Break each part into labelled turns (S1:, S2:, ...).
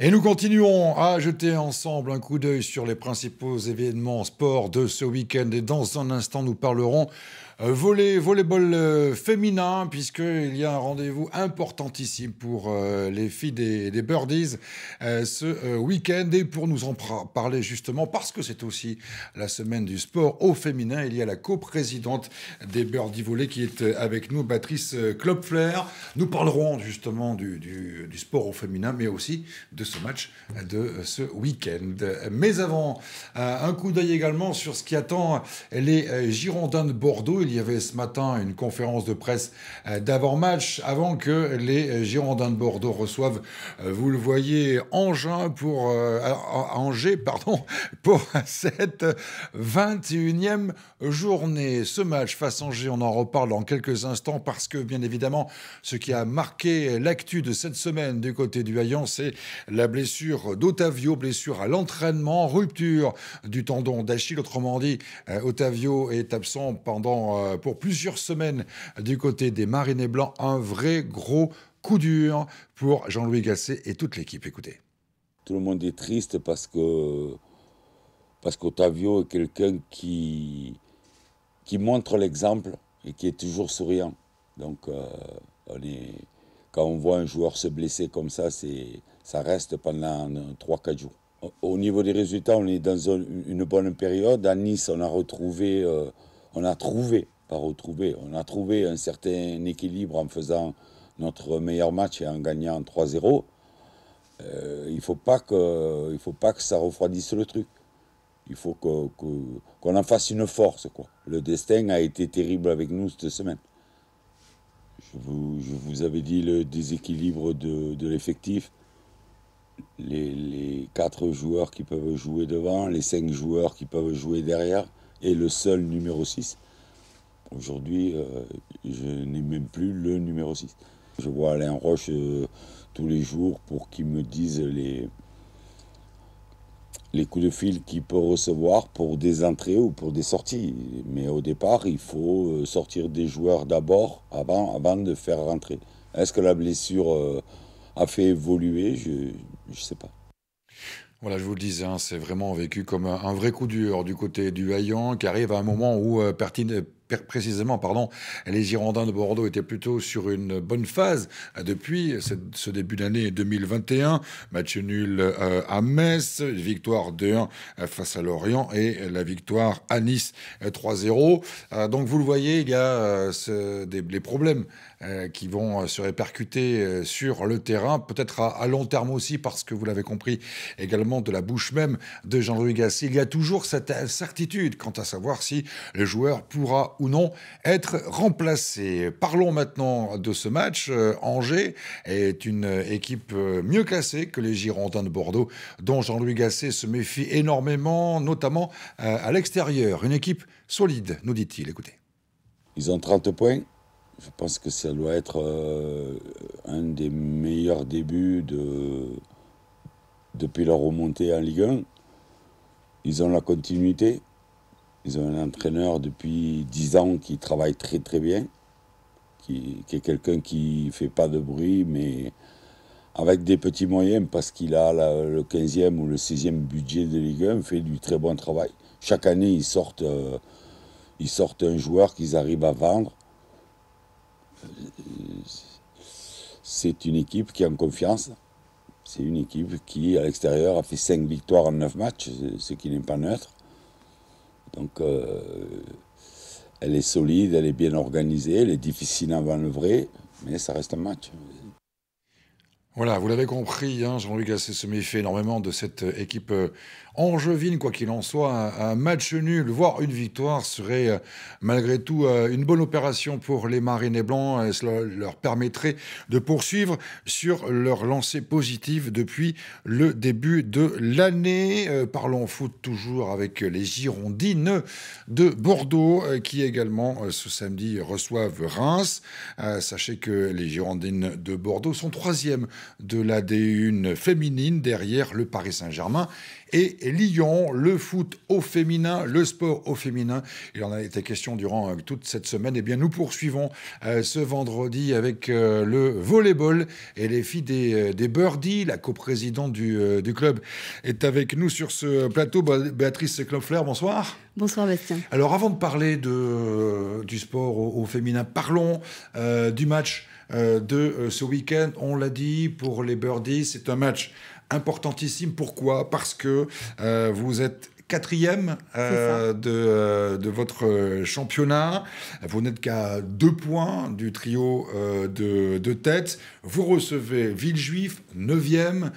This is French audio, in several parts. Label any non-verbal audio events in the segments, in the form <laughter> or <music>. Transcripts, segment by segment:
S1: Et nous continuons à jeter ensemble un coup d'œil sur les principaux événements sport de ce week-end. Et dans un instant, nous parlerons euh, volley, volleyball euh, féminin, puisqu'il y a un rendez-vous importantissime pour euh, les filles des, Birdies ce week-end. Et pour nous en parler justement, parce que c'est aussi la semaine du sport au féminin, il y a la coprésidente des Birdies Volley qui est avec nous, Patrice Klopfler. Nous parlerons justement du, du sport au féminin, mais aussi de ce match de ce week-end. Mais avant, un coup d'œil également sur ce qui attend les Girondins de Bordeaux. Il y avait ce matin une conférence de presse euh, d'avant-match avant que les Girondins de Bordeaux reçoivent, euh, vous le voyez, Angers pour, euh, Angers, pardon, <laughs> pour cette 21e journée. Ce match face Angers, on en reparle dans quelques instants parce que, bien évidemment, ce qui a marqué l'actu de cette semaine du côté du Hayan, c'est la blessure d'Otavio, blessure à l'entraînement, rupture du tendon d'Achille. Autrement dit, Otavio est absent pendant euh, pour, plusieurs semaines du côté des Marinés Blancs. Un vrai gros coup dur pour Jean-Louis Gasset et toute l'équipe. Écoutez.
S2: Tout le monde est triste parce que parce qu'Ottavio est quelqu'un qui, qui montre l'exemple et qui est toujours souriant. Donc, euh, on quand on voit un joueur se blesser comme ça, c'est, ça reste pendant 3-4 jours. Au niveau des résultats, on est dans une bonne période. À Nice, on a retrouvé euh, on a trouvé, pas retrouvé, on a trouvé un certain équilibre en faisant notre meilleur match et en gagnant 3-0. Euh, il ne faut, pas que, faut pas que ça refroidisse le truc. Il faut qu'on en fasse une force. Quoi. Le destin a été terrible avec nous cette semaine. Je vous, avais dit le déséquilibre de, l'effectif. Les, les, quatre joueurs qui peuvent jouer devant, les cinq joueurs qui peuvent jouer derrière et le seul numéro 6. Aujourd'hui, euh, je n'ai même plus le numéro 6. Je vois Alain Roche euh, tous les jours pour qu'il me dise les, les coups de fil qu'il peut recevoir pour des entrées ou pour des sorties. Mais au départ, il faut euh, sortir des joueurs d'abord avant, avant de faire rentrer. Est-ce que la blessure a fait évoluer Je ne sais pas.
S1: Voilà, je vous le disais, hein, c'est vraiment vécu comme un vrai coup dur du côté du haillant qui arrive à un moment où euh, pertinent... Euh, précisément, pardon, les Girondins de Bordeaux étaient plutôt sur une bonne phase euh, depuis ce début d'année 2021. Match nul euh, à Metz, victoire 2-1 euh, face à Lorient et la victoire à Nice 3-0. Donc vous le voyez, il y a ce, des, les problèmes qui vont se répercuter sur le terrain, peut-être à, long terme aussi, parce que vous l'avez compris également de la bouche même de Jean-Louis Gassi. Il y a toujours cette incertitude quant à savoir si le joueur pourra ou non être remplacé. Parlons maintenant de ce match. Euh, Angers est une équipe euh, mieux classée que les Girondins de Bordeaux, dont Jean-Louis Gasset se méfie énormément, notamment
S2: euh, à l'extérieur. Une équipe
S1: solide, nous
S2: dit-il. Écoutez. Ils ont 30 points. Je pense que ça doit être un des meilleurs débuts de... depuis leur remontée en Ligue 1. Ils ont la continuité. Ils ont un entraîneur depuis 10 ans qui travaille très très bien, qui, est quelqu'un qui ne fait pas de bruit, mais avec des petits moyens, parce qu'il a le 15e ou le 16e budget de Ligue 1, fait du très bon travail. Chaque année, ils sortent, euh, ils sortent un joueur qu'ils arrivent à vendre. C'est une équipe qui est en confiance. C'est une équipe qui, à l'extérieur, a fait 5 victoires en 9 matchs, ce qui n'est pas neutre. Donc, euh, elle est solide, elle est bien organisée, elle est difficile à manœuvrer, mais ça reste un match.
S1: Voilà, vous l'avez compris, hein, Jean-Luc Gasset se méfait énormément de cette euh, équipe euh, Angevine, quoi qu'il en soit, un match nul, voire une victoire, serait euh, malgré tout euh, une bonne opération pour les et Blancs et cela leur permettrait de poursuivre sur leur lancée positive depuis le début de l'année. Euh, parlons foot toujours avec les Girondines de Bordeaux qui également ce samedi reçoivent Reims. Sachez que les Girondines de Bordeaux sont troisième de la D1 féminine derrière le Paris Saint-Germain et Lyon, le foot au féminin, le sport au féminin. Il en a été question durant euh, toute cette semaine. Et eh bien, nous poursuivons euh, ce vendredi avec euh, le volleyball et les filles des, des Birdies. La coprésidente du, club est avec nous sur ce plateau. Béatrice Knopfler, bonsoir.
S3: Bonsoir, Bastien.
S1: Alors, avant de parler de, du sport au, féminin, parlons du match de ce week-end. On l'a dit, pour les Birdies, c'est un match importantissime. Pourquoi Parce que euh, vous êtes quatrième euh, de, euh, de, votre championnat. Vous n'êtes qu'à deux points du trio de, de, tête. Vous recevez Villejuif, neuvième.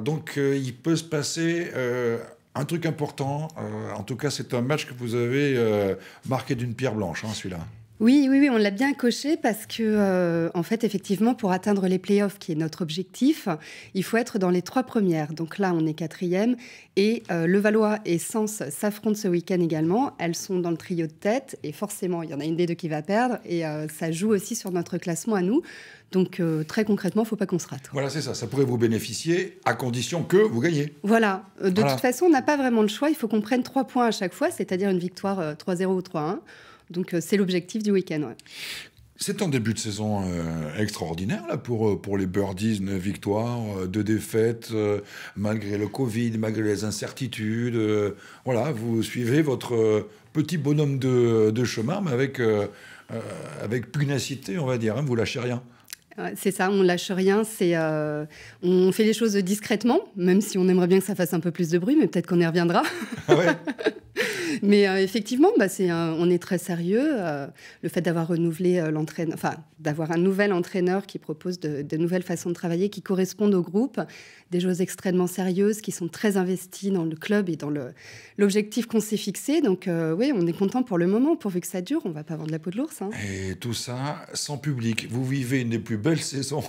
S1: donc il peut se passer un truc important. en tout cas, c'est un match que vous avez marqué d'une pierre blanche, hein, celui-là.
S3: Oui, oui, on l'a bien coché parce que, euh, en fait, effectivement, pour atteindre les playoffs, qui est notre objectif, il faut être dans les trois premières. Donc là, on est quatrième. Et euh, le Levallois et Sens s'affrontent ce week-end également. Elles sont dans le trio de tête. Et forcément, il y en a une des deux qui va perdre. Et euh, ça joue aussi sur notre classement à nous. Donc très concrètement, il ne faut pas qu'on se rate.
S1: Voilà, c'est ça. Ça pourrait vous bénéficier à condition que vous gagnez.
S3: Voilà. De toute façon, on n'a pas vraiment le choix. Il faut qu'on prenne trois points à chaque fois, c'est-à-dire une victoire 3-0 ou 3-1. Donc euh, c'est l'objectif du week-end.
S1: C'est un début de saison euh, extraordinaire là, pour, euh, pour les Birdies, une victoire, deux défaites, malgré le Covid, malgré les incertitudes. voilà, vous suivez votre petit bonhomme de, chemin, mais avec, avec pugnacité, on va dire, hein, vous lâchez rien.
S3: C'est ça, on lâche rien. C'est, on fait les choses discrètement, même si on aimerait bien que ça fasse un peu plus de bruit, mais peut-être qu'on y reviendra. Ah <laughs> Mais euh, effectivement, bah, c'est on est très sérieux. Euh, le fait d'avoir renouvelé euh, l'entraîneur, enfin, d'avoir un nouvel entraîneur qui propose de, nouvelles façons de travailler qui correspondent au groupe, des choses extrêmement sérieuses qui sont très investies dans le club et dans l'objectif qu'on s'est fixé. Donc, oui, on est content pour le moment. Pourvu que ça dure, on va pas vendre la peau de l'ours. Hein.
S1: Et tout ça sans public. Vous vivez une des plus belles saisons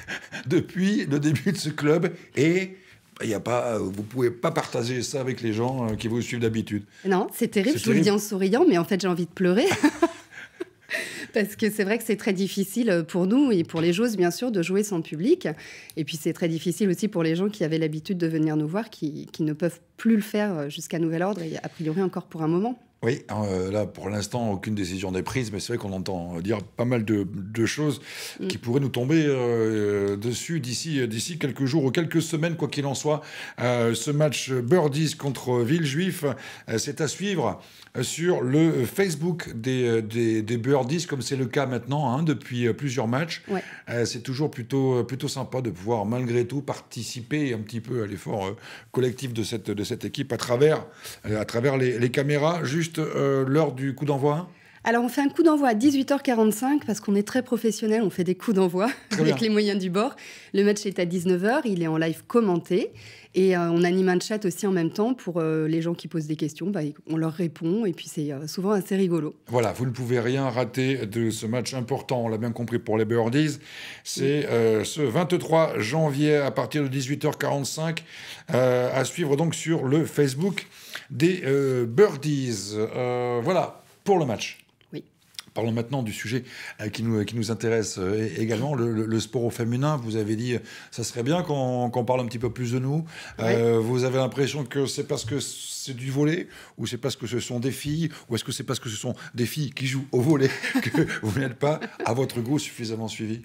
S1: <laughs> depuis le début de ce club et il ne euh, vous pouvez pas partager ça avec les gens euh, qui vous suivent d'habitude.
S3: Non, c'est terrible, je vous le dis en souriant, mais en fait j'ai envie de pleurer. <laughs> Parce que c'est vrai que c'est très difficile euh, pour nous et pour les joueuses, bien sûr, de jouer sans public. Et puis c'est très difficile aussi pour les gens qui avaient l'habitude de venir nous voir, qui, qui ne peuvent plus le faire jusqu'à nouvel ordre et a priori encore pour un moment.
S1: Oui, hein, euh, là pour l'instant aucune décision n'est prise, mais c'est vrai qu'on entend dire pas mal de, choses mm. qui pourraient nous tomber euh, euh, dessus d'ici d'ici quelques jours ou quelques semaines, quoi qu'il en soit. ce match Birdies contre Villejuif, c'est à suivre sur le Facebook des, des, des Birdies, comme c'est le cas maintenant hein, depuis plusieurs matchs. c'est toujours plutôt plutôt sympa de pouvoir malgré tout participer un petit peu à l'effort collectif de cette de cette équipe à travers à travers les caméras. Juste euh, l'heure du coup d'envoi
S3: alors, on fait un coup d'envoi à 18h45 parce qu'on est très professionnel, on fait des coups d'envoi avec les moyens du bord. Le match est à 19h, il est en live commenté et euh, on anime un chat aussi en même temps pour euh, les gens qui posent des questions. Bah, on leur répond et puis c'est souvent assez rigolo.
S1: Voilà, vous ne pouvez rien rater de ce match important, on l'a bien compris pour les Birdies. C'est ce 23 janvier à partir de 18h45 à suivre donc sur le Facebook des euh, Birdies. Euh, voilà pour le match. Parlons maintenant du sujet euh, qui, nous, qui nous intéresse également, le, sport au féminin. Vous avez dit, ça serait bien qu'on parle un petit peu plus de nous. vous avez l'impression que c'est parce que c'est du volet ou c'est parce que ce sont des filles ou est-ce que c'est parce que ce sont des filles qui jouent au volet <laughs> que vous n'êtes pas, à votre goût, suffisamment suivi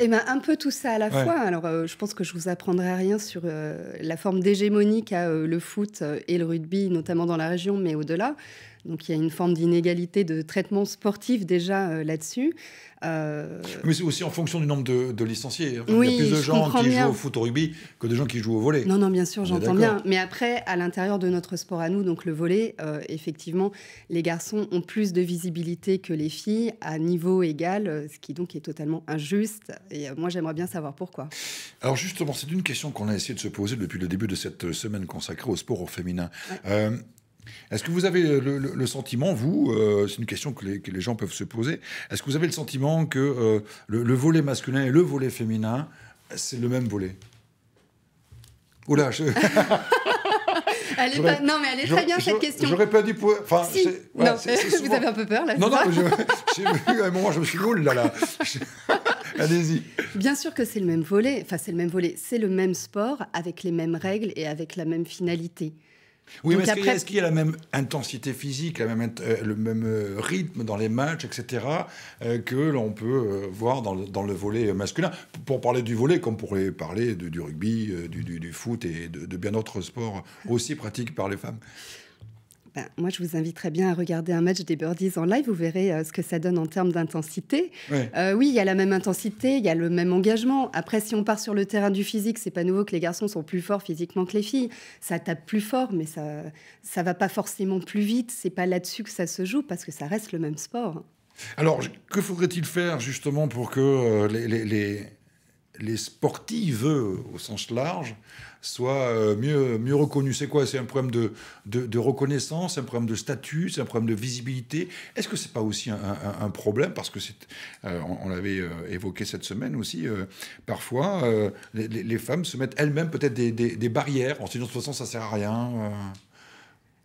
S3: eh ben, un peu tout ça à la fois. Alors, euh, je pense que je vous apprendrai rien sur euh, la forme d'hégémonie qu'a euh, le foot et le rugby, notamment dans la région, mais au-delà. Donc il y a une forme d'inégalité de traitement sportif déjà euh, là-dessus. Euh,
S1: Mais c'est aussi en fonction du nombre de, licenciés. il y a plus de gens qui jouent au foot au rugby que de gens qui jouent au volet. Non, non, bien sûr, j'entends bien.
S3: Mais après, à l'intérieur de notre sport à nous, donc le volet, euh, effectivement, les garçons ont plus de visibilité que les filles à niveau égal, ce qui donc est totalement injuste. Et moi, j'aimerais bien savoir pourquoi.
S1: Alors justement, c'est une question qu'on a essayé de se poser depuis le début de cette semaine consacrée au sport au féminin. Est-ce que vous avez le, sentiment, vous, euh, c'est une question que les, gens peuvent se poser, est-ce que vous avez le sentiment que euh, le, volet masculin et le volet féminin, c'est le même volet Oula, <laughs>
S3: Non, mais elle est très bien cette question. J'aurais pas dû.
S1: vous avez
S3: un peu peur là. Non, non, <laughs>
S1: à un moment, je me suis dit, là là. <laughs> Allez-y.
S3: Bien sûr que c'est le même volet. Enfin, c'est le même volet. C'est le même sport avec les mêmes règles et avec la même finalité. Oui, mais est-ce qu'il y a
S1: la même intensité physique, la même, euh, le même euh, rythme dans les matchs, etc., euh, que l'on peut voir dans le, dans le, volet masculin Pour parler du volet, comme pourrait parler du rugby, du, du, foot et de, de bien d'autres sports aussi pratiqués par les femmes.
S3: Bah, moi, je vous inviterais bien à regarder un match des Birdies en live. Vous verrez euh, ce que ça donne en termes d'intensité. Euh, oui, il y a la même intensité, il y a le même engagement. Après, si on part sur le terrain du physique, c'est pas nouveau que les garçons sont plus forts physiquement que les filles. Ça tape plus fort, mais ça, ça va pas forcément plus vite. C'est pas là-dessus que ça se joue parce que ça reste le même sport. Alors, que
S1: faudrait-il faire justement pour que euh, les, les, les, les sportives, au sens large, soit euh, mieux, mieux reconnu. C'est quoi C'est un problème de, de, de reconnaissance, un problème de statut, c'est un problème de visibilité. Est-ce que c'est pas aussi un, problème Parce que c'est, euh, on, l'avait euh, évoqué cette semaine aussi, parfois les, femmes se mettent elles-mêmes peut-être des, des, barrières en se disant de toute façon ça sert à rien.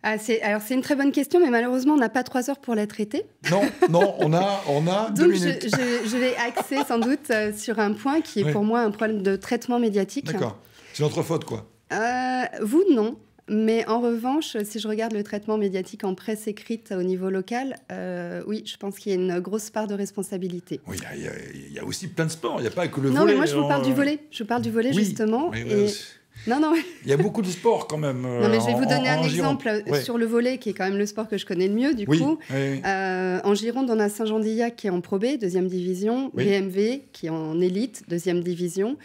S3: Ah, alors c'est une très bonne question, mais malheureusement on n'a pas trois heures pour la traiter.
S1: Non, non, on a, on a <laughs> deux Donc minutes.
S3: Je, vais axer sans doute sur un point qui est pour moi un problème de traitement médiatique. D'accord. C'est faute, quoi. Euh, vous, non. Mais en revanche, si je regarde le traitement médiatique en presse écrite au niveau local, euh, oui, je pense qu'il y a une grosse part de responsabilité. Oui,
S1: il y, a aussi plein de sports, il n'y a pas que le volet. Non, mais moi je vous parle hein. du volet,
S3: je parle du volet oui. justement. et... Non,
S1: Il y a beaucoup de sport quand même. Non, mais je vais euh, vous donner un exemple sur le
S3: volet, qui est quand même le sport que je connais le mieux, du coup. Euh, en Gironde, on a Saint-Jean-d'Illac qui est en Pro B, deuxième division, BMV qui est en élite, deuxième division.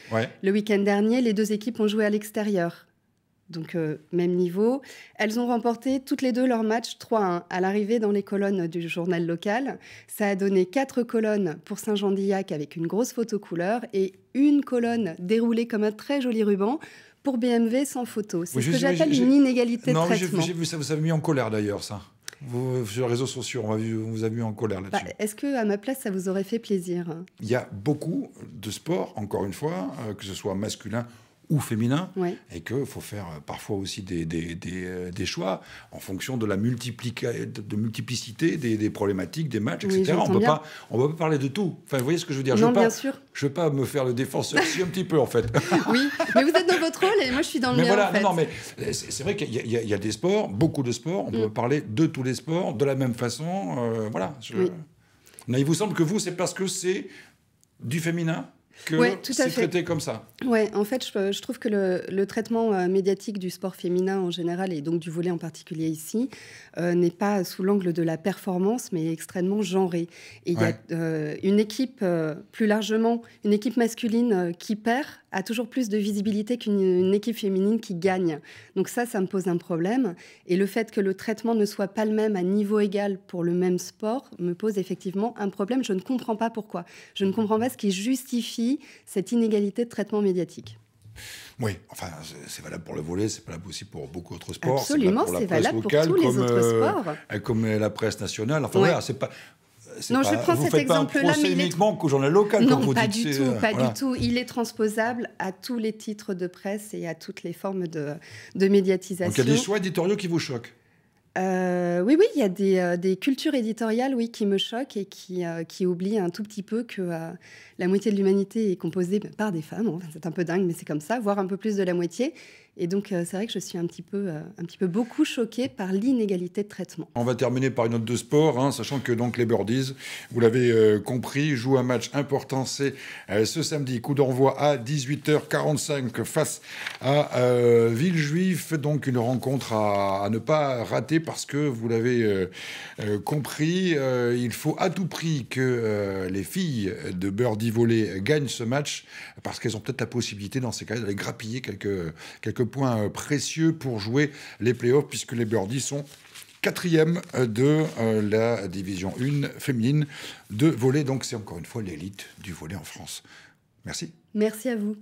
S3: Le week-end dernier, les deux équipes ont joué à l'extérieur. Donc, euh, même niveau. Elles ont remporté toutes les deux leur match 3-1 à l'arrivée dans les colonnes du journal local. Ça a donné quatre colonnes pour Saint-Jean-d'Illac avec une grosse photo couleur et une colonne déroulée comme un très joli ruban pour BMW sans photo. C'est ce que j'appelle une inégalité de traitement. J'ai vu
S1: ça, vous avez mis en colère d'ailleurs ça. sur les réseaux sociaux, on, vous a mis en colère bah, là-dessus.
S3: Est-ce que à ma place, ça vous aurait fait plaisir hein
S1: Il y a beaucoup de sports, encore une fois, euh, que ce soit masculin ou féminin, et qu'il faut faire euh, parfois aussi des, euh, des, choix en fonction de la de multiplicité des, problématiques, des matchs, etc. on ne peut pas parler de tout. Enfin, vous voyez ce que je veux dire Je ne veux, pas me faire le défenseur si un petit peu, en fait. <laughs>
S3: oui, mais vous êtes dans votre rôle et moi, je suis dans le mais mien, voilà, en non,
S1: mais c'est vrai qu'il y, a des sports, beaucoup de sports, on peut mm. parler de tous les sports de la même façon. Euh, voilà. Mais il vous semble que vous, c'est parce que c'est du féminin que ouais, c'est traité comme ça.
S3: Ouais, en fait, je, trouve que le, traitement euh, médiatique du sport féminin en général et donc du volet en particulier ici euh, n'est pas sous l'angle de la performance, mais extrêmement genré. il y a euh, une équipe plus largement, une équipe masculine qui perd a toujours plus de visibilité qu'une équipe féminine qui gagne. Donc ça, ça me pose un problème. Et le fait que le traitement ne soit pas le même à niveau égal pour le même sport me pose effectivement un problème. Je ne comprends pas pourquoi. Je ne comprends pas ce qui justifie cette inégalité de traitement médiatique.
S1: Oui, enfin, c'est valable pour le volet, c'est valable aussi pour beaucoup d'autres sports. Absolument, c'est valable pour, tous les autres euh, sports. Euh, comme euh, la presse nationale. Enfin, c'est pas.
S3: Non, je prends cet exemple-là, mais il est
S1: uniquement qu'au journal local. Non, pas du tout, pas du tout.
S3: Il est transposable à tous les titres de presse et à toutes les formes de, de médiatisation. Donc il y a des choix éditoriaux qui vous choquent. Euh, oui, oui, il y a euh, des, cultures éditoriales oui, qui me choquent et qui, euh, oublient un tout petit peu que la moitié de l'humanité est composée par des femmes. Hein. c'est un peu dingue, mais c'est comme ça, voire un peu plus de la moitié. Et donc, euh, c'est vrai que je suis un petit peu, euh, un petit peu beaucoup choquée par l'inégalité de traitement.
S1: On va terminer par une note de sport, hein, sachant que donc les Birdies, vous l'avez euh, compris, jouent un match important. C'est ce samedi, coup d'envoi à 18h45 face à Villejuif. Donc, une rencontre à, ne pas rater parce que vous l'avez compris, il faut à tout prix que les filles de Birdie Volley gagnent ce match parce qu'elles ont peut-être la possibilité, dans ces cas-là, d'aller grappiller quelques, quelques point euh, précieux pour jouer les playoffs, puisque les Birdies sont quatrième de euh, la division 1 féminine de volet. Donc c'est encore une fois l'élite du volet en France. Merci.
S3: Merci à vous.